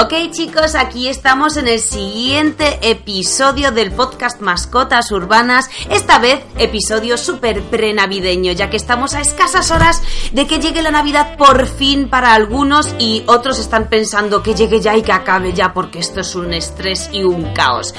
Ok chicos, aquí estamos en el siguiente episodio del podcast Mascotas Urbanas, esta vez episodio súper prenavideño, ya que estamos a escasas horas de que llegue la Navidad por fin para algunos y otros están pensando que llegue ya y que acabe ya porque esto es un estrés y un caos.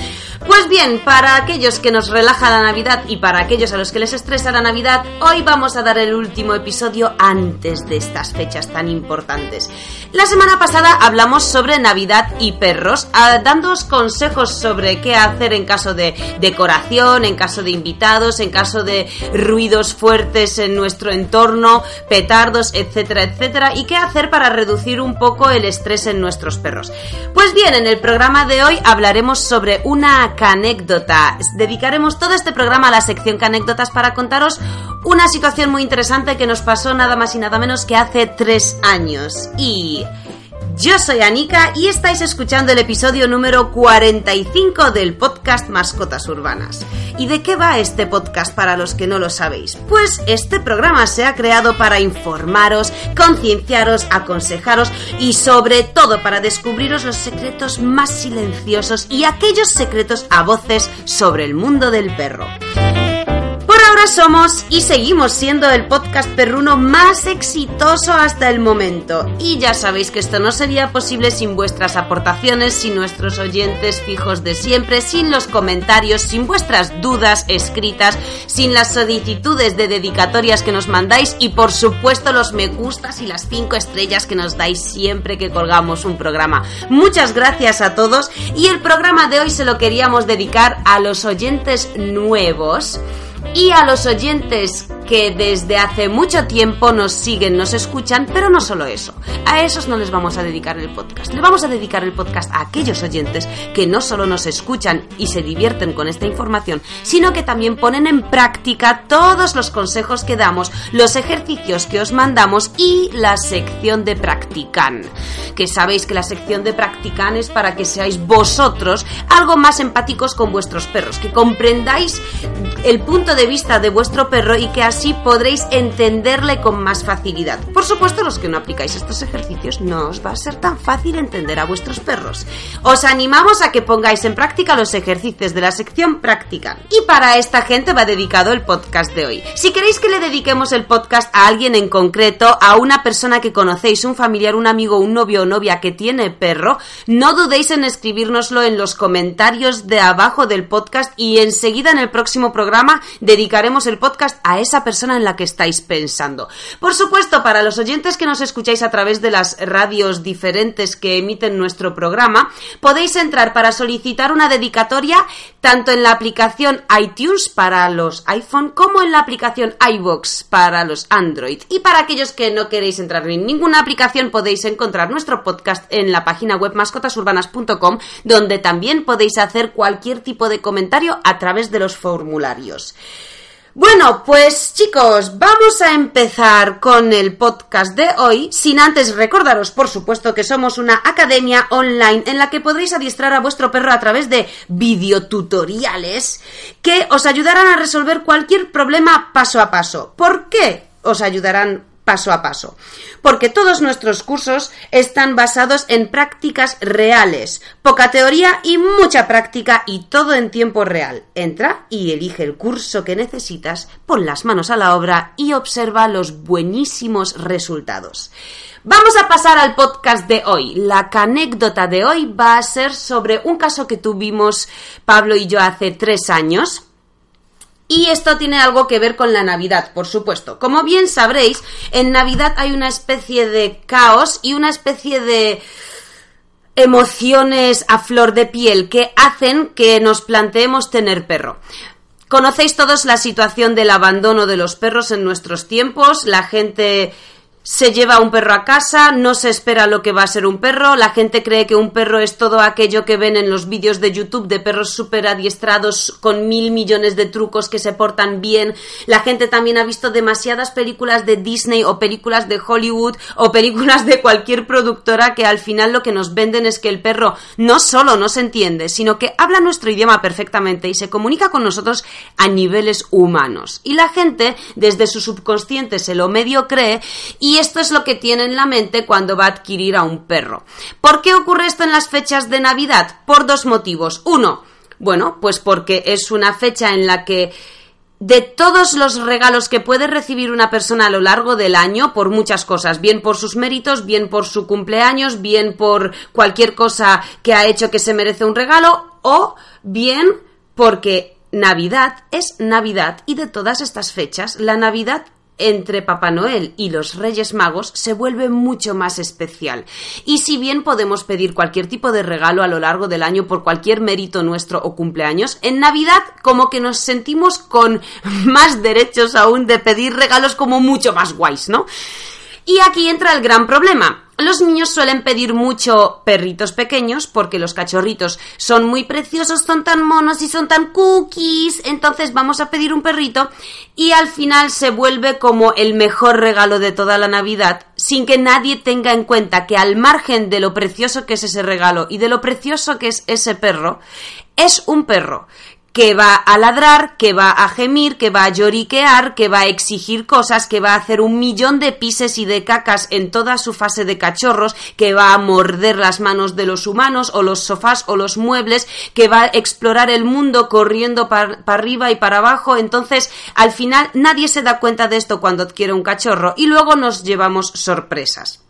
Pues bien, para aquellos que nos relaja la Navidad y para aquellos a los que les estresa la Navidad, hoy vamos a dar el último episodio antes de estas fechas tan importantes. La semana pasada hablamos sobre Navidad y Perros, ah, dándoos consejos sobre qué hacer en caso de decoración, en caso de invitados, en caso de ruidos fuertes en nuestro entorno, petardos, etcétera, etcétera, y qué hacer para reducir un poco el estrés en nuestros perros. Pues bien, en el programa de hoy hablaremos sobre una anécdota. Dedicaremos todo este programa a la sección anécdotas para contaros una situación muy interesante que nos pasó nada más y nada menos que hace tres años. Y yo soy Anika y estáis escuchando el episodio número 45 del podcast Mascotas Urbanas. ¿Y de qué va este podcast para los que no lo sabéis? Pues este programa se ha creado para informaros, concienciaros, aconsejaros y sobre todo para descubriros los secretos más silenciosos y aquellos secretos a voces sobre el mundo del perro somos y seguimos siendo el podcast perruno más exitoso hasta el momento. Y ya sabéis que esto no sería posible sin vuestras aportaciones, sin nuestros oyentes fijos de siempre, sin los comentarios, sin vuestras dudas escritas, sin las solicitudes de dedicatorias que nos mandáis y por supuesto los me gustas y las 5 estrellas que nos dais siempre que colgamos un programa. Muchas gracias a todos y el programa de hoy se lo queríamos dedicar a los oyentes nuevos y a los oyentes que desde hace mucho tiempo nos siguen, nos escuchan, pero no solo eso. A esos no les vamos a dedicar el podcast. le vamos a dedicar el podcast a aquellos oyentes que no solo nos escuchan y se divierten con esta información, sino que también ponen en práctica todos los consejos que damos, los ejercicios que os mandamos y la sección de practican. Que sabéis que la sección de practican es para que seáis vosotros algo más empáticos con vuestros perros, que comprendáis el punto de vista de vuestro perro y que así podréis entenderle con más facilidad. Por supuesto, los que no aplicáis estos ejercicios no os va a ser tan fácil entender a vuestros perros. Os animamos a que pongáis en práctica los ejercicios de la sección práctica. Y para esta gente va dedicado el podcast de hoy. Si queréis que le dediquemos el podcast a alguien en concreto, a una persona que conocéis, un familiar, un amigo, un novio o novia que tiene perro, no dudéis en escribírnoslo en los comentarios de abajo del podcast y enseguida en el próximo programa dedicaremos el podcast a esa persona persona en la que estáis pensando. Por supuesto, para los oyentes que nos escucháis a través de las radios diferentes que emiten nuestro programa, podéis entrar para solicitar una dedicatoria tanto en la aplicación iTunes para los iPhone como en la aplicación iBox para los Android. Y para aquellos que no queréis entrar en ninguna aplicación, podéis encontrar nuestro podcast en la página web mascotasurbanas.com, donde también podéis hacer cualquier tipo de comentario a través de los formularios. Bueno, pues chicos, vamos a empezar con el podcast de hoy, sin antes recordaros, por supuesto, que somos una academia online en la que podréis adiestrar a vuestro perro a través de videotutoriales que os ayudarán a resolver cualquier problema paso a paso. ¿Por qué os ayudarán paso a paso, porque todos nuestros cursos están basados en prácticas reales, poca teoría y mucha práctica y todo en tiempo real. Entra y elige el curso que necesitas, pon las manos a la obra y observa los buenísimos resultados. Vamos a pasar al podcast de hoy. La anécdota de hoy va a ser sobre un caso que tuvimos Pablo y yo hace tres años y esto tiene algo que ver con la Navidad, por supuesto. Como bien sabréis, en Navidad hay una especie de caos y una especie de emociones a flor de piel que hacen que nos planteemos tener perro. Conocéis todos la situación del abandono de los perros en nuestros tiempos, la gente se lleva un perro a casa, no se espera lo que va a ser un perro, la gente cree que un perro es todo aquello que ven en los vídeos de YouTube de perros super adiestrados con mil millones de trucos que se portan bien, la gente también ha visto demasiadas películas de Disney o películas de Hollywood o películas de cualquier productora que al final lo que nos venden es que el perro no solo no se entiende, sino que habla nuestro idioma perfectamente y se comunica con nosotros a niveles humanos. Y la gente desde su subconsciente se lo medio cree y esto es lo que tiene en la mente cuando va a adquirir a un perro. ¿Por qué ocurre esto en las fechas de Navidad? Por dos motivos. Uno, bueno, pues porque es una fecha en la que de todos los regalos que puede recibir una persona a lo largo del año por muchas cosas, bien por sus méritos, bien por su cumpleaños, bien por cualquier cosa que ha hecho que se merece un regalo o bien porque Navidad es Navidad y de todas estas fechas la Navidad entre Papá Noel y los Reyes Magos se vuelve mucho más especial. Y si bien podemos pedir cualquier tipo de regalo a lo largo del año por cualquier mérito nuestro o cumpleaños, en Navidad como que nos sentimos con más derechos aún de pedir regalos como mucho más guays, ¿no? Y aquí entra el gran problema. Los niños suelen pedir mucho perritos pequeños porque los cachorritos son muy preciosos, son tan monos y son tan cookies. Entonces vamos a pedir un perrito y al final se vuelve como el mejor regalo de toda la Navidad sin que nadie tenga en cuenta que al margen de lo precioso que es ese regalo y de lo precioso que es ese perro, es un perro que va a ladrar, que va a gemir, que va a lloriquear, que va a exigir cosas, que va a hacer un millón de pises y de cacas en toda su fase de cachorros, que va a morder las manos de los humanos o los sofás o los muebles, que va a explorar el mundo corriendo para arriba y para abajo. Entonces, al final nadie se da cuenta de esto cuando adquiere un cachorro y luego nos llevamos sorpresas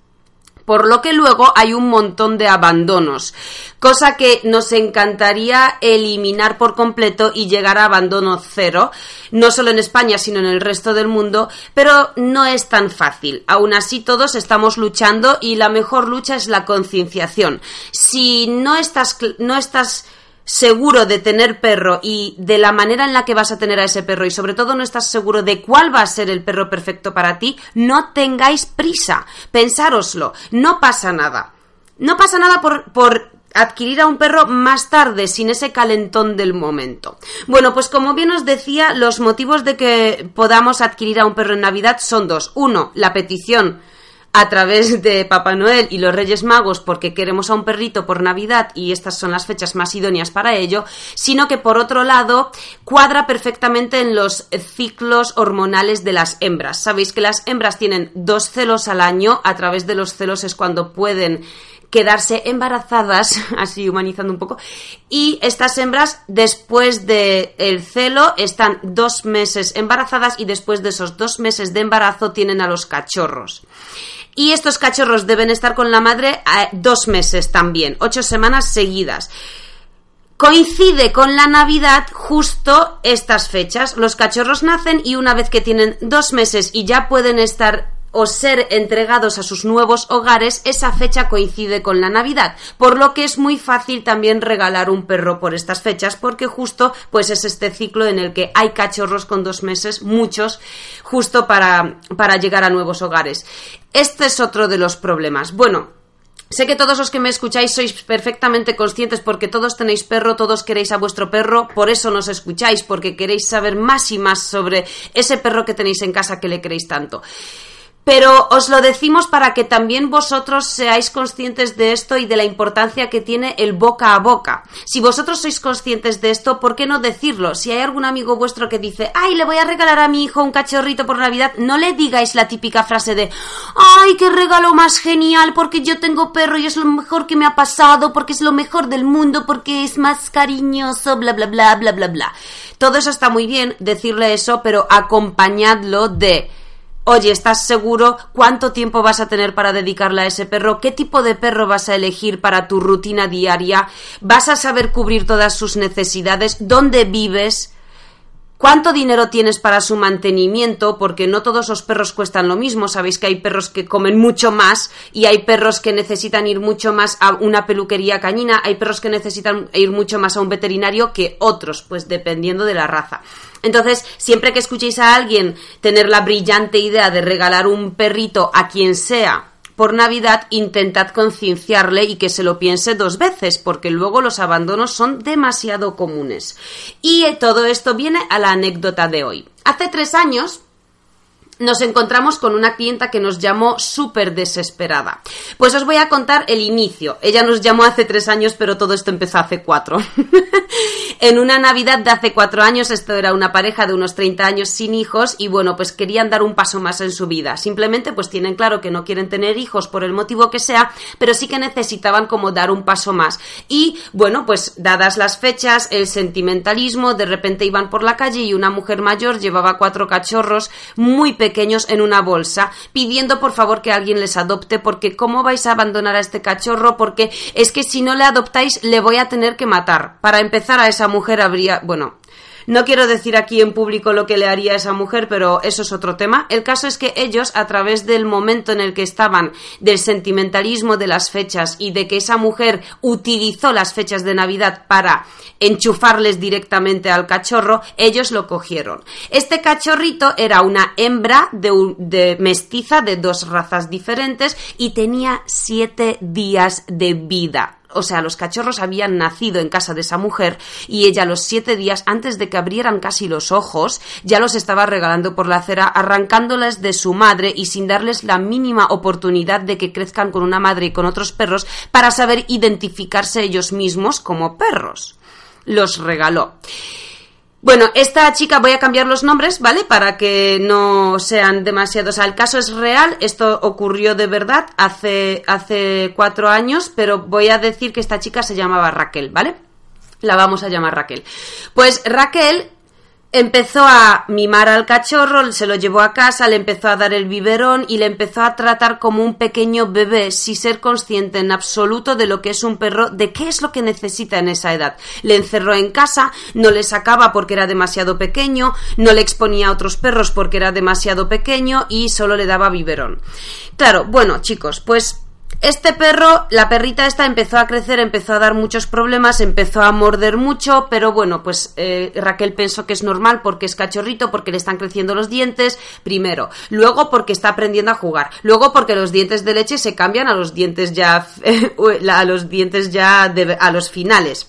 por lo que luego hay un montón de abandonos, cosa que nos encantaría eliminar por completo y llegar a abandono cero, no solo en España, sino en el resto del mundo, pero no es tan fácil. Aún así todos estamos luchando y la mejor lucha es la concienciación. Si no estás no estás seguro de tener perro y de la manera en la que vas a tener a ese perro y sobre todo no estás seguro de cuál va a ser el perro perfecto para ti, no tengáis prisa. Pensároslo, no pasa nada. No pasa nada por, por adquirir a un perro más tarde, sin ese calentón del momento. Bueno, pues como bien os decía, los motivos de que podamos adquirir a un perro en Navidad son dos. Uno, la petición a través de Papá Noel y los Reyes Magos porque queremos a un perrito por Navidad y estas son las fechas más idóneas para ello, sino que por otro lado cuadra perfectamente en los ciclos hormonales de las hembras. Sabéis que las hembras tienen dos celos al año, a través de los celos es cuando pueden quedarse embarazadas, así humanizando un poco, y estas hembras después del el celo están dos meses embarazadas y después de esos dos meses de embarazo tienen a los cachorros. Y estos cachorros deben estar con la madre eh, dos meses también, ocho semanas seguidas. Coincide con la Navidad justo estas fechas. Los cachorros nacen y una vez que tienen dos meses y ya pueden estar o ser entregados a sus nuevos hogares, esa fecha coincide con la Navidad, por lo que es muy fácil también regalar un perro por estas fechas, porque justo pues es este ciclo en el que hay cachorros con dos meses, muchos, justo para, para llegar a nuevos hogares. Este es otro de los problemas. Bueno, Sé que todos los que me escucháis sois perfectamente conscientes porque todos tenéis perro, todos queréis a vuestro perro, por eso nos escucháis, porque queréis saber más y más sobre ese perro que tenéis en casa que le queréis tanto pero os lo decimos para que también vosotros seáis conscientes de esto y de la importancia que tiene el boca a boca. Si vosotros sois conscientes de esto, ¿por qué no decirlo? Si hay algún amigo vuestro que dice, ay, le voy a regalar a mi hijo un cachorrito por Navidad, no le digáis la típica frase de, ay, qué regalo más genial, porque yo tengo perro y es lo mejor que me ha pasado, porque es lo mejor del mundo, porque es más cariñoso, bla, bla, bla, bla, bla, bla. Todo eso está muy bien, decirle eso, pero acompañadlo de oye, ¿estás seguro cuánto tiempo vas a tener para dedicarle a ese perro? ¿Qué tipo de perro vas a elegir para tu rutina diaria? ¿Vas a saber cubrir todas sus necesidades? ¿Dónde vives? ¿Cuánto dinero tienes para su mantenimiento? Porque no todos los perros cuestan lo mismo. Sabéis que hay perros que comen mucho más y hay perros que necesitan ir mucho más a una peluquería cañina, hay perros que necesitan ir mucho más a un veterinario que otros, pues dependiendo de la raza. Entonces, siempre que escuchéis a alguien tener la brillante idea de regalar un perrito a quien sea, por Navidad intentad concienciarle y que se lo piense dos veces, porque luego los abandonos son demasiado comunes. Y todo esto viene a la anécdota de hoy. Hace tres años, nos encontramos con una clienta que nos llamó súper desesperada. Pues os voy a contar el inicio. Ella nos llamó hace tres años, pero todo esto empezó hace cuatro. en una Navidad de hace cuatro años, esto era una pareja de unos 30 años sin hijos y bueno, pues querían dar un paso más en su vida. Simplemente pues tienen claro que no quieren tener hijos por el motivo que sea, pero sí que necesitaban como dar un paso más. Y bueno, pues dadas las fechas, el sentimentalismo, de repente iban por la calle y una mujer mayor llevaba cuatro cachorros muy pequeños pequeños en una bolsa, pidiendo por favor que alguien les adopte, porque ¿cómo vais a abandonar a este cachorro? Porque es que si no le adoptáis le voy a tener que matar. Para empezar a esa mujer habría... bueno, no quiero decir aquí en público lo que le haría a esa mujer, pero eso es otro tema. El caso es que ellos, a través del momento en el que estaban, del sentimentalismo de las fechas y de que esa mujer utilizó las fechas de Navidad para enchufarles directamente al cachorro, ellos lo cogieron. Este cachorrito era una hembra de, de mestiza de dos razas diferentes y tenía siete días de vida o sea, los cachorros habían nacido en casa de esa mujer y ella los siete días antes de que abrieran casi los ojos ya los estaba regalando por la acera, arrancándolas de su madre y sin darles la mínima oportunidad de que crezcan con una madre y con otros perros para saber identificarse ellos mismos como perros. Los regaló. Bueno, esta chica voy a cambiar los nombres, ¿vale? Para que no sean demasiados. O el caso es real, esto ocurrió de verdad hace, hace cuatro años, pero voy a decir que esta chica se llamaba Raquel, ¿vale? La vamos a llamar Raquel. Pues Raquel empezó a mimar al cachorro, se lo llevó a casa, le empezó a dar el biberón y le empezó a tratar como un pequeño bebé sin ser consciente en absoluto de lo que es un perro, de qué es lo que necesita en esa edad. Le encerró en casa, no le sacaba porque era demasiado pequeño, no le exponía a otros perros porque era demasiado pequeño y solo le daba biberón. Claro, bueno chicos, pues este perro, la perrita esta empezó a crecer, empezó a dar muchos problemas, empezó a morder mucho, pero bueno, pues eh, Raquel pensó que es normal porque es cachorrito, porque le están creciendo los dientes, primero, luego porque está aprendiendo a jugar, luego porque los dientes de leche se cambian a los dientes ya, eh, a los dientes ya a los finales.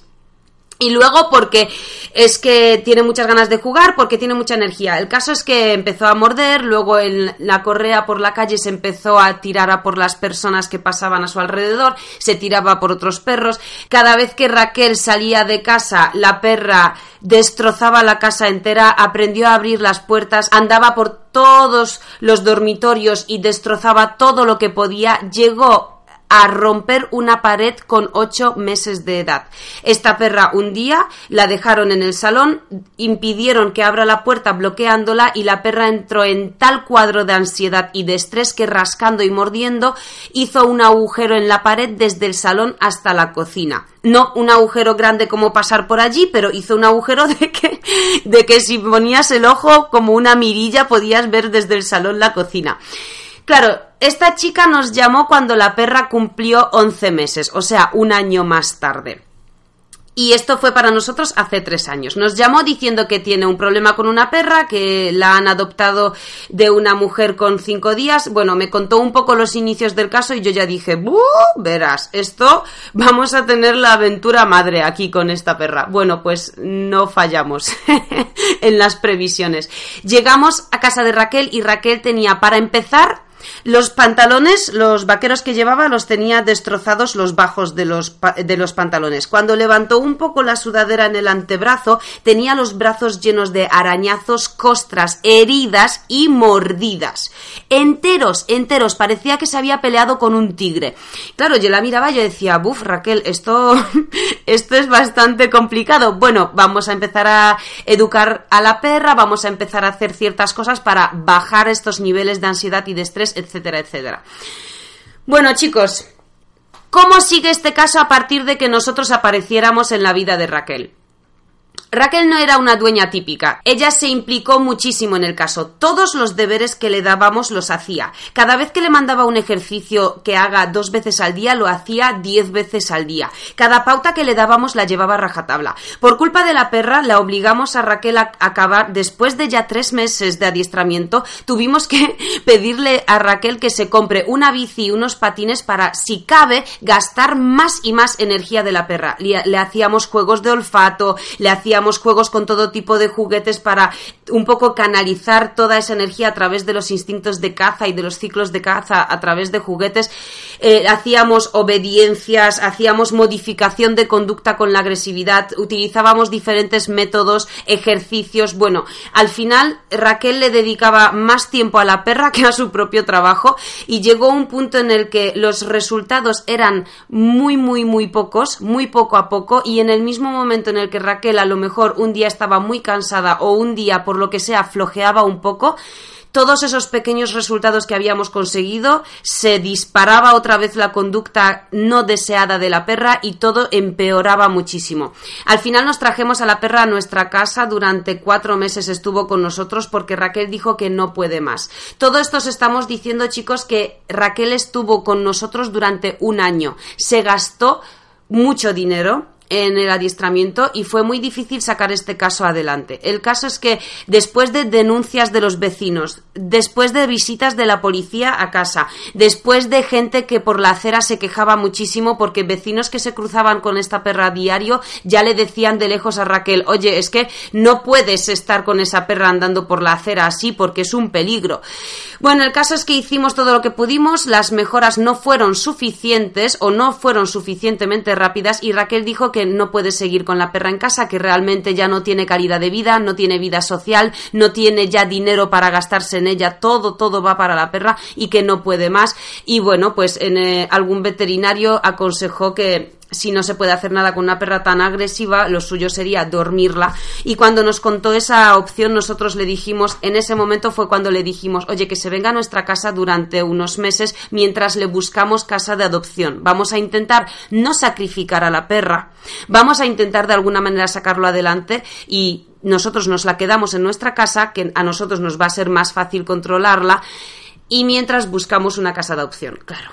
Y luego porque es que tiene muchas ganas de jugar, porque tiene mucha energía. El caso es que empezó a morder, luego en la correa por la calle se empezó a tirar a por las personas que pasaban a su alrededor, se tiraba por otros perros. Cada vez que Raquel salía de casa, la perra destrozaba la casa entera, aprendió a abrir las puertas, andaba por todos los dormitorios y destrozaba todo lo que podía. Llegó a romper una pared con ocho meses de edad. Esta perra un día la dejaron en el salón, impidieron que abra la puerta bloqueándola y la perra entró en tal cuadro de ansiedad y de estrés que rascando y mordiendo hizo un agujero en la pared desde el salón hasta la cocina. No un agujero grande como pasar por allí, pero hizo un agujero de que, de que si ponías el ojo como una mirilla podías ver desde el salón la cocina. Claro, esta chica nos llamó cuando la perra cumplió 11 meses, o sea, un año más tarde. Y esto fue para nosotros hace tres años. Nos llamó diciendo que tiene un problema con una perra, que la han adoptado de una mujer con cinco días. Bueno, me contó un poco los inicios del caso y yo ya dije, verás, esto vamos a tener la aventura madre aquí con esta perra. Bueno, pues no fallamos en las previsiones. Llegamos a casa de Raquel y Raquel tenía para empezar los pantalones, los vaqueros que llevaba, los tenía destrozados los bajos de los, de los pantalones. Cuando levantó un poco la sudadera en el antebrazo, tenía los brazos llenos de arañazos, costras, heridas y mordidas. Enteros, enteros, parecía que se había peleado con un tigre. Claro, yo la miraba y yo decía, buf, Raquel, esto, esto es bastante complicado. Bueno, vamos a empezar a educar a la perra, vamos a empezar a hacer ciertas cosas para bajar estos niveles de ansiedad y de estrés etcétera, etcétera. Bueno, chicos, ¿cómo sigue este caso a partir de que nosotros apareciéramos en la vida de Raquel? Raquel no era una dueña típica. Ella se implicó muchísimo en el caso. Todos los deberes que le dábamos los hacía. Cada vez que le mandaba un ejercicio que haga dos veces al día, lo hacía diez veces al día. Cada pauta que le dábamos la llevaba rajatabla. Por culpa de la perra, la obligamos a Raquel a acabar. Después de ya tres meses de adiestramiento, tuvimos que pedirle a Raquel que se compre una bici y unos patines para, si cabe, gastar más y más energía de la perra. le hacíamos juegos de olfato, le hacíamos juegos con todo tipo de juguetes para un poco canalizar toda esa energía a través de los instintos de caza y de los ciclos de caza a través de juguetes. Eh, hacíamos obediencias, hacíamos modificación de conducta con la agresividad, utilizábamos diferentes métodos, ejercicios. Bueno, al final Raquel le dedicaba más tiempo a la perra que a su propio trabajo y llegó un punto en el que los resultados eran muy, muy, muy pocos, muy poco a poco y en el mismo momento en el que Raquel a lo mejor un día estaba muy cansada o un día por lo que sea flojeaba un poco, todos esos pequeños resultados que habíamos conseguido, se disparaba otra vez la conducta no deseada de la perra y todo empeoraba muchísimo. Al final nos trajemos a la perra a nuestra casa, durante cuatro meses estuvo con nosotros porque Raquel dijo que no puede más. Todo esto os estamos diciendo chicos que Raquel estuvo con nosotros durante un año, se gastó mucho dinero, en el adiestramiento y fue muy difícil sacar este caso adelante. El caso es que después de denuncias de los vecinos, después de visitas de la policía a casa, después de gente que por la acera se quejaba muchísimo porque vecinos que se cruzaban con esta perra a diario ya le decían de lejos a Raquel, oye, es que no puedes estar con esa perra andando por la acera así porque es un peligro. Bueno, el caso es que hicimos todo lo que pudimos, las mejoras no fueron suficientes o no fueron suficientemente rápidas y Raquel dijo que no puede seguir con la perra en casa, que realmente ya no tiene calidad de vida, no tiene vida social, no tiene ya dinero para gastarse en ella, todo, todo va para la perra y que no puede más. Y bueno, pues en eh, algún veterinario aconsejó que si no se puede hacer nada con una perra tan agresiva, lo suyo sería dormirla. Y cuando nos contó esa opción, nosotros le dijimos, en ese momento fue cuando le dijimos, oye, que se venga a nuestra casa durante unos meses mientras le buscamos casa de adopción. Vamos a intentar no sacrificar a la perra. Vamos a intentar de alguna manera sacarlo adelante y nosotros nos la quedamos en nuestra casa, que a nosotros nos va a ser más fácil controlarla. Y mientras buscamos una casa de adopción, claro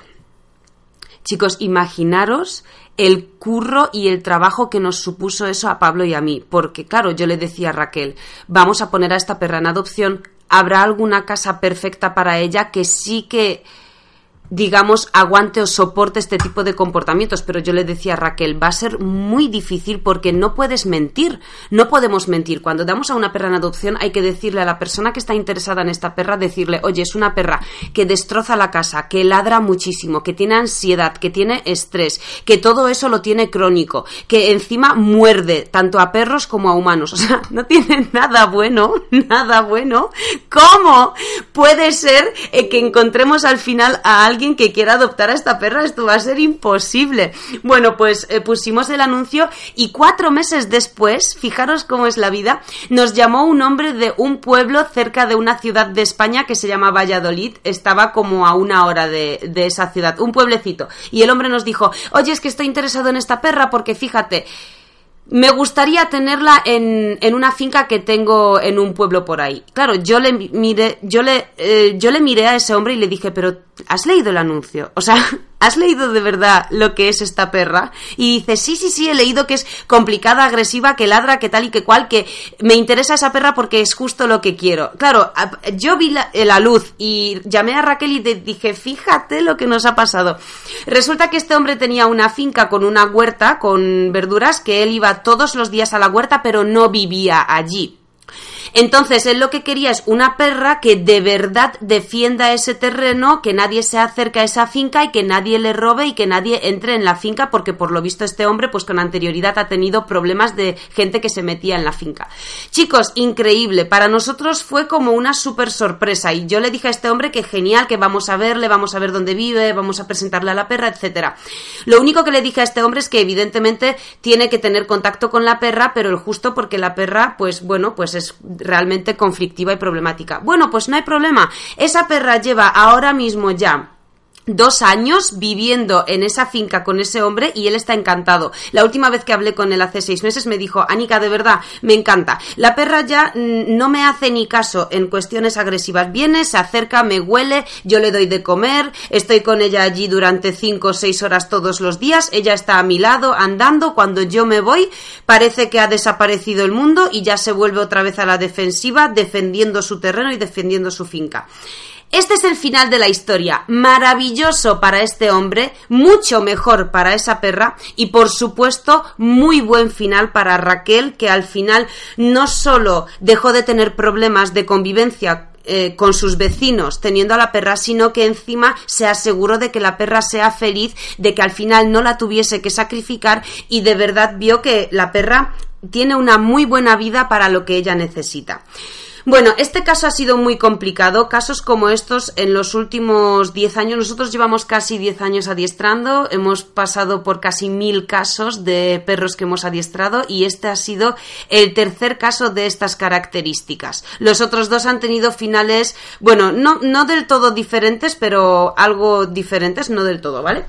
Chicos, imaginaros el curro y el trabajo que nos supuso eso a Pablo y a mí, porque claro, yo le decía a Raquel, vamos a poner a esta perra en adopción, habrá alguna casa perfecta para ella que sí que digamos, aguante o soporte este tipo de comportamientos. Pero yo le decía a Raquel, va a ser muy difícil porque no puedes mentir, no podemos mentir. Cuando damos a una perra en adopción hay que decirle a la persona que está interesada en esta perra, decirle, oye, es una perra que destroza la casa, que ladra muchísimo, que tiene ansiedad, que tiene estrés, que todo eso lo tiene crónico, que encima muerde tanto a perros como a humanos. O sea, no tiene nada bueno, nada bueno. ¿Cómo puede ser eh, que encontremos al final a alguien alguien que quiera adoptar a esta perra, esto va a ser imposible. Bueno, pues eh, pusimos el anuncio y cuatro meses después, fijaros cómo es la vida, nos llamó un hombre de un pueblo cerca de una ciudad de España que se llama Valladolid, estaba como a una hora de, de esa ciudad, un pueblecito. Y el hombre nos dijo, oye, es que estoy interesado en esta perra porque fíjate, me gustaría tenerla en, en, una finca que tengo en un pueblo por ahí. Claro, yo le yo le, eh, yo le miré a ese hombre y le dije, pero ¿has leído el anuncio? O sea, ¿has leído de verdad lo que es esta perra? Y dice, sí, sí, sí, he leído que es complicada, agresiva, que ladra, que tal y que cual, que me interesa esa perra porque es justo lo que quiero. Claro, yo vi la, eh, la luz y llamé a Raquel y te dije, fíjate lo que nos ha pasado. Resulta que este hombre tenía una finca con una huerta, con verduras, que él iba todos los días a la huerta, pero no vivía allí. Entonces, él lo que quería es una perra que de verdad defienda ese terreno, que nadie se acerque a esa finca y que nadie le robe y que nadie entre en la finca, porque por lo visto este hombre, pues con anterioridad ha tenido problemas de gente que se metía en la finca. Chicos, increíble. Para nosotros fue como una super sorpresa. Y yo le dije a este hombre que genial, que vamos a verle, vamos a ver dónde vive, vamos a presentarle a la perra, etcétera. Lo único que le dije a este hombre es que evidentemente tiene que tener contacto con la perra, pero el justo porque la perra, pues bueno, pues es realmente conflictiva y problemática. Bueno, pues no hay problema. Esa perra lleva ahora mismo ya dos años viviendo en esa finca con ese hombre y él está encantado. La última vez que hablé con él hace seis meses me dijo, Anika, de verdad, me encanta. La perra ya mm, no me hace ni caso en cuestiones agresivas. Viene, se acerca, me huele, yo le doy de comer, estoy con ella allí durante cinco o seis horas todos los días, ella está a mi lado andando, cuando yo me voy parece que ha desaparecido el mundo y ya se vuelve otra vez a la defensiva defendiendo su terreno y defendiendo su finca. Este es el final de la historia, maravilloso para este hombre, mucho mejor para esa perra y por supuesto muy buen final para Raquel que al final no solo dejó de tener problemas de convivencia eh, con sus vecinos teniendo a la perra, sino que encima se aseguró de que la perra sea feliz, de que al final no la tuviese que sacrificar y de verdad vio que la perra tiene una muy buena vida para lo que ella necesita. Bueno, este caso ha sido muy complicado. Casos como estos en los últimos 10 años, nosotros llevamos casi 10 años adiestrando, hemos pasado por casi mil casos de perros que hemos adiestrado y este ha sido el tercer caso de estas características. Los otros dos han tenido finales, bueno, no, no del todo diferentes, pero algo diferentes, no del todo, ¿vale?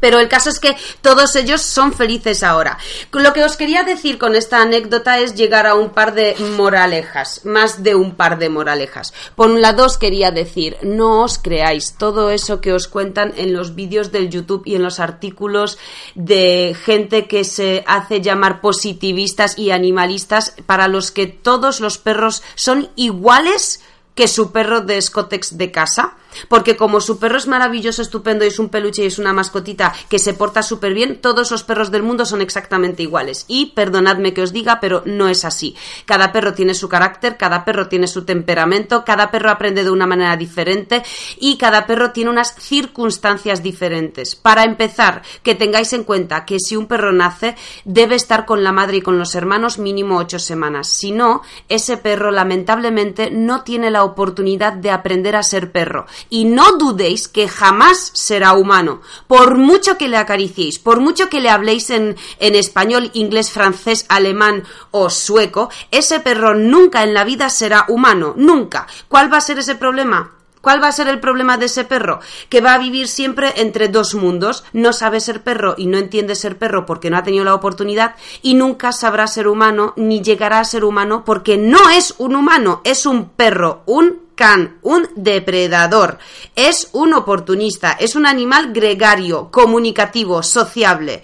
Pero el caso es que todos ellos son felices ahora. Lo que os quería decir con esta anécdota es llegar a un par de moralejas, más de un par de moralejas. Por un lado os quería decir, no os creáis todo eso que os cuentan en los vídeos del YouTube y en los artículos de gente que se hace llamar positivistas y animalistas para los que todos los perros son iguales que su perro de escotex de casa porque como su perro es maravilloso, estupendo y es un peluche y es una mascotita que se porta súper bien, todos los perros del mundo son exactamente iguales. Y perdonadme que os diga, pero no es así. Cada perro tiene su carácter, cada perro tiene su temperamento, cada perro aprende de una manera diferente y cada perro tiene unas circunstancias diferentes. Para empezar, que tengáis en cuenta que si un perro nace, debe estar con la madre y con los hermanos mínimo ocho semanas. Si no, ese perro lamentablemente no tiene la oportunidad de aprender a ser perro y no dudéis que jamás será humano, por mucho que le acariciéis, por mucho que le habléis en, en español, inglés, francés, alemán o sueco, ese perro nunca en la vida será humano, nunca. ¿Cuál va a ser ese problema? ¿Cuál va a ser el problema de ese perro? Que va a vivir siempre entre dos mundos, no sabe ser perro y no entiende ser perro porque no ha tenido la oportunidad y nunca sabrá ser humano ni llegará a ser humano porque no es un humano, es un perro, un can, un depredador. Es un oportunista, es un animal gregario, comunicativo, sociable.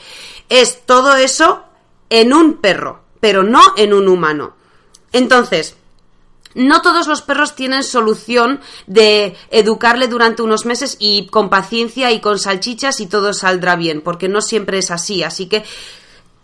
Es todo eso en un perro, pero no en un humano. Entonces, no todos los perros tienen solución de educarle durante unos meses y con paciencia y con salchichas y todo saldrá bien, porque no siempre es así. Así que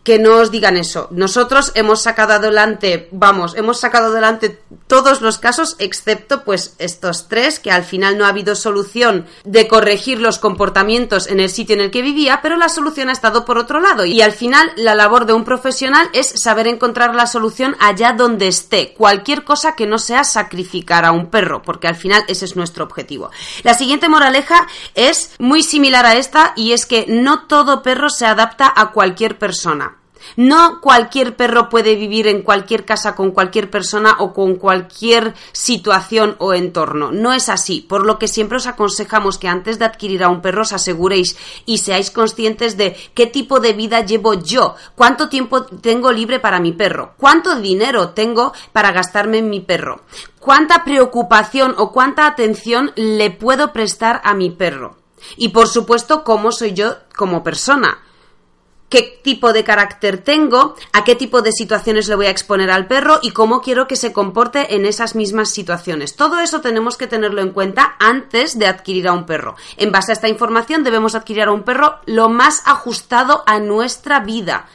que no os digan eso. Nosotros hemos sacado adelante, vamos, hemos sacado adelante todos los casos, excepto pues estos tres, que al final no ha habido solución de corregir los comportamientos en el sitio en el que vivía, pero la solución ha estado por otro lado. Y al final la labor de un profesional es saber encontrar la solución allá donde esté, cualquier cosa que no sea sacrificar a un perro, porque al final ese es nuestro objetivo. La siguiente moraleja es muy similar a esta y es que no todo perro se adapta a cualquier persona. No cualquier perro puede vivir en cualquier casa con cualquier persona o con cualquier situación o entorno. No es así, por lo que siempre os aconsejamos que antes de adquirir a un perro os aseguréis y seáis conscientes de qué tipo de vida llevo yo, cuánto tiempo tengo libre para mi perro, cuánto dinero tengo para gastarme en mi perro, cuánta preocupación o cuánta atención le puedo prestar a mi perro. Y por supuesto, cómo soy yo como persona qué tipo de carácter tengo, a qué tipo de situaciones le voy a exponer al perro y cómo quiero que se comporte en esas mismas situaciones. Todo eso tenemos que tenerlo en cuenta antes de adquirir a un perro. En base a esta información debemos adquirir a un perro lo más ajustado a nuestra vida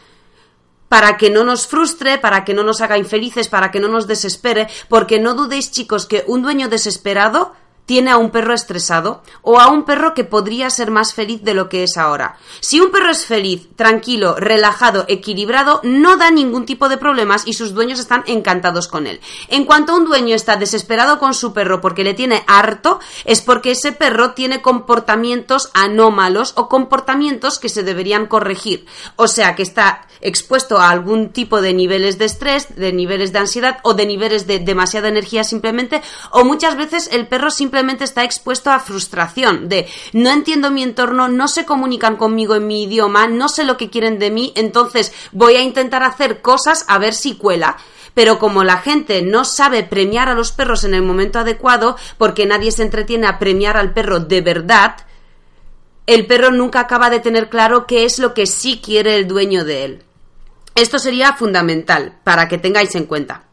para que no nos frustre, para que no nos haga infelices, para que no nos desespere, porque no dudéis chicos que un dueño desesperado tiene a un perro estresado o a un perro que podría ser más feliz de lo que es ahora. Si un perro es feliz, tranquilo, relajado, equilibrado, no da ningún tipo de problemas y sus dueños están encantados con él. En cuanto a un dueño está desesperado con su perro porque le tiene harto, es porque ese perro tiene comportamientos anómalos o comportamientos que se deberían corregir. O sea, que está expuesto a algún tipo de niveles de estrés, de niveles de ansiedad o de niveles de demasiada energía simplemente, o muchas veces el perro simplemente simplemente está expuesto a frustración de no entiendo mi entorno, no se comunican conmigo en mi idioma, no sé lo que quieren de mí, entonces voy a intentar hacer cosas a ver si cuela pero como la gente no sabe premiar a los perros en el momento adecuado, porque nadie se entretiene a premiar al perro de verdad, el perro nunca acaba de tener claro qué es lo que sí quiere el dueño de él. Esto sería fundamental para que tengáis en cuenta.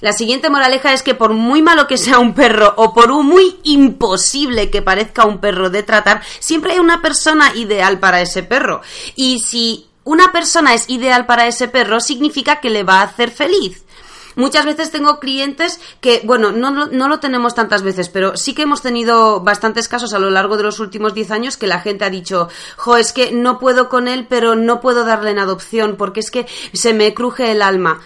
La siguiente moraleja es que por muy malo que sea un perro o por muy imposible que parezca un perro de tratar, siempre hay una persona ideal para ese perro. Y si una persona es ideal para ese perro, significa que le va a hacer feliz. Muchas veces tengo clientes que, bueno, no, no, lo tenemos tantas veces, pero sí que hemos tenido bastantes casos a lo largo de los últimos 10 años que la gente ha dicho, jo, es que no puedo con él, pero no puedo darle en adopción porque es que se me cruje el alma.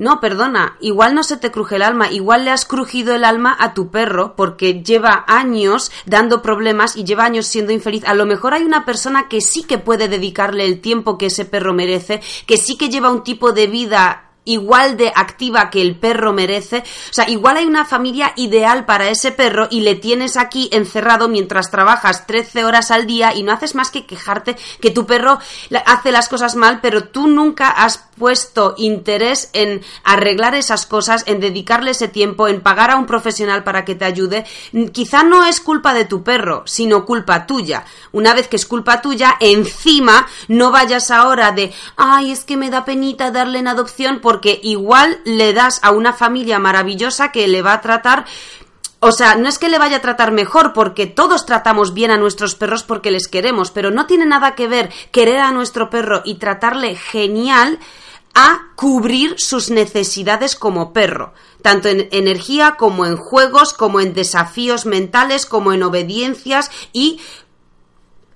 No, perdona, igual no se te cruje el alma, igual le has crujido el alma a tu perro porque lleva años dando problemas y lleva años siendo infeliz. A lo mejor hay una persona que sí que puede dedicarle el tiempo que ese perro merece, que sí que lleva un tipo de vida igual de activa que el perro merece. O sea, igual hay una familia ideal para ese perro y le tienes aquí encerrado mientras trabajas 13 horas al día y no haces más que quejarte que tu perro hace las cosas mal, pero tú nunca has puesto interés en arreglar esas cosas, en dedicarle ese tiempo, en pagar a un profesional para que te ayude. Quizá no es culpa de tu perro, sino culpa tuya. Una vez que es culpa tuya, encima no vayas ahora de, ay, es que me da penita darle en adopción, pues porque igual le das a una familia maravillosa que le va a tratar o sea, no es que le vaya a tratar mejor, porque todos tratamos bien a nuestros perros porque les queremos, pero no tiene nada que ver querer a nuestro perro y tratarle genial a cubrir sus necesidades como perro, tanto en energía como en juegos, como en desafíos mentales, como en obediencias y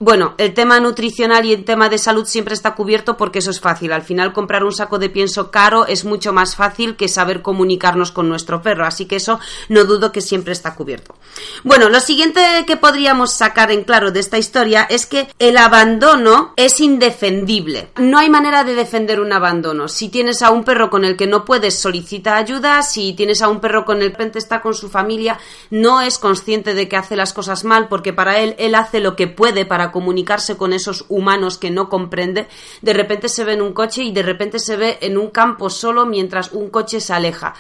bueno, el tema nutricional y el tema de salud siempre está cubierto porque eso es fácil. Al final comprar un saco de pienso caro es mucho más fácil que saber comunicarnos con nuestro perro, así que eso no dudo que siempre está cubierto. Bueno, lo siguiente que podríamos sacar en claro de esta historia es que el abandono es indefendible. No hay manera de defender un abandono. Si tienes a un perro con el que no puedes solicita ayuda, si tienes a un perro con el que está con su familia, no es consciente de que hace las cosas mal porque para él él hace lo que puede para comunicarse con esos humanos que no comprende, de repente se ve en un coche y de repente se ve en un campo solo mientras un coche se aleja.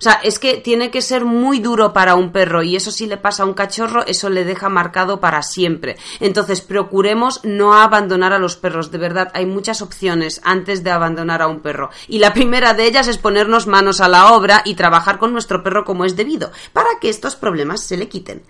O sea, es que tiene que ser muy duro para un perro y eso si le pasa a un cachorro, eso le deja marcado para siempre. Entonces, procuremos no abandonar a los perros. De verdad, hay muchas opciones antes de abandonar a un perro. Y la primera de ellas es ponernos manos a la obra y trabajar con nuestro perro como es debido, para que estos problemas se le quiten.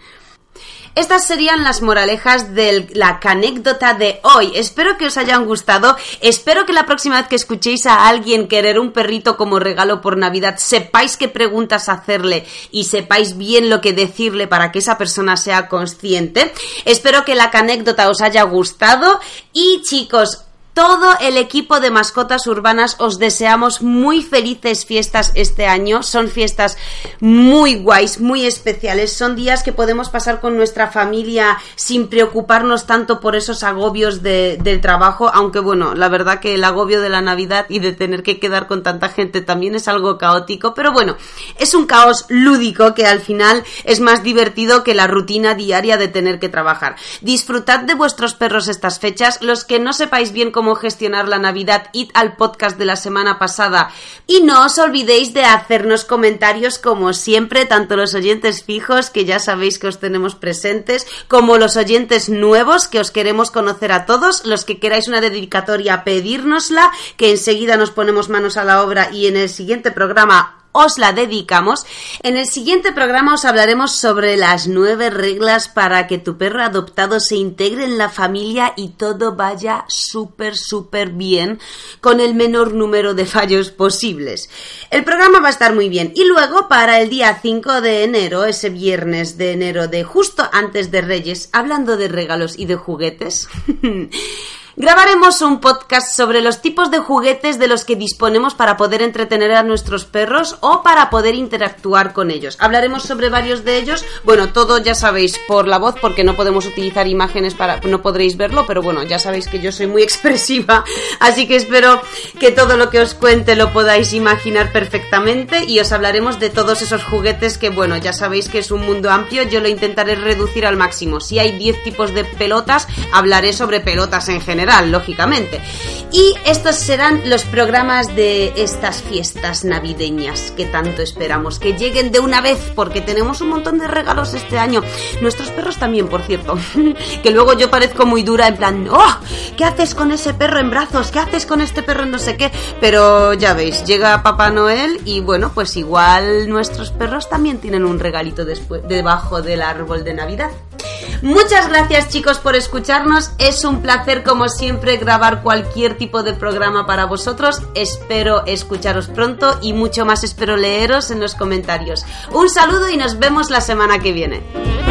Estas serían las moralejas de la anécdota de hoy. Espero que os hayan gustado. Espero que la próxima vez que escuchéis a alguien querer un perrito como regalo por Navidad, sepáis qué preguntas hacerle y sepáis bien lo que decirle para que esa persona sea consciente. Espero que la canécdota os haya gustado. Y chicos, todo el equipo de mascotas urbanas os deseamos muy felices fiestas este año. Son fiestas muy guays, muy especiales. Son días que podemos pasar con nuestra familia sin preocuparnos tanto por esos agobios del trabajo. Aunque bueno, la verdad que el agobio de la Navidad y de tener que quedar con tanta gente también es algo caótico. Pero bueno, es un caos lúdico que al final es más divertido que la rutina diaria de tener que trabajar. Disfrutad de vuestros perros estas fechas. Los que no sepáis bien cómo gestionar la Navidad, id al podcast de la semana pasada. Y no os olvidéis de hacernos comentarios como siempre, tanto los oyentes fijos, que ya sabéis que os tenemos presentes, como los oyentes nuevos, que os queremos conocer a todos, los que queráis una dedicatoria, pedírnosla, que enseguida nos ponemos manos a la obra y en el siguiente programa os la dedicamos. En el siguiente programa os hablaremos sobre las nueve reglas para que tu perro adoptado se integre en la familia y todo vaya súper, súper bien con el menor número de fallos posibles. El programa va a estar muy bien. Y luego, para el día 5 de enero, ese viernes de enero de justo antes de Reyes, hablando de regalos y de juguetes, Grabaremos un podcast sobre los tipos de juguetes de los que disponemos para poder entretener a nuestros perros o para poder interactuar con ellos. Hablaremos sobre varios de ellos. Bueno, todo ya sabéis por la voz porque no podemos utilizar imágenes para no podréis verlo, pero bueno, ya sabéis que yo soy muy expresiva, así que espero que todo lo que os cuente lo podáis imaginar perfectamente y os hablaremos de todos esos juguetes que bueno, ya sabéis que es un mundo amplio, yo lo intentaré reducir al máximo. Si hay 10 tipos de pelotas, hablaré sobre pelotas en general lógicamente. Y estos serán los programas de estas fiestas navideñas que tanto esperamos, que lleguen de una vez, porque tenemos un montón de regalos este año. Nuestros perros también, por cierto. que luego yo parezco muy dura, en plan, ¡oh! ¿Qué haces con ese perro en brazos? ¿Qué haces con este perro en no sé qué? Pero ya veis, llega Papá Noel y bueno, pues igual nuestros perros también tienen un regalito después, debajo del árbol de Navidad. Muchas gracias chicos por escucharnos. Es un placer como siempre grabar cualquier tipo de programa para vosotros. Espero escucharos pronto y mucho más espero leeros en los comentarios. Un saludo y nos vemos la semana que viene.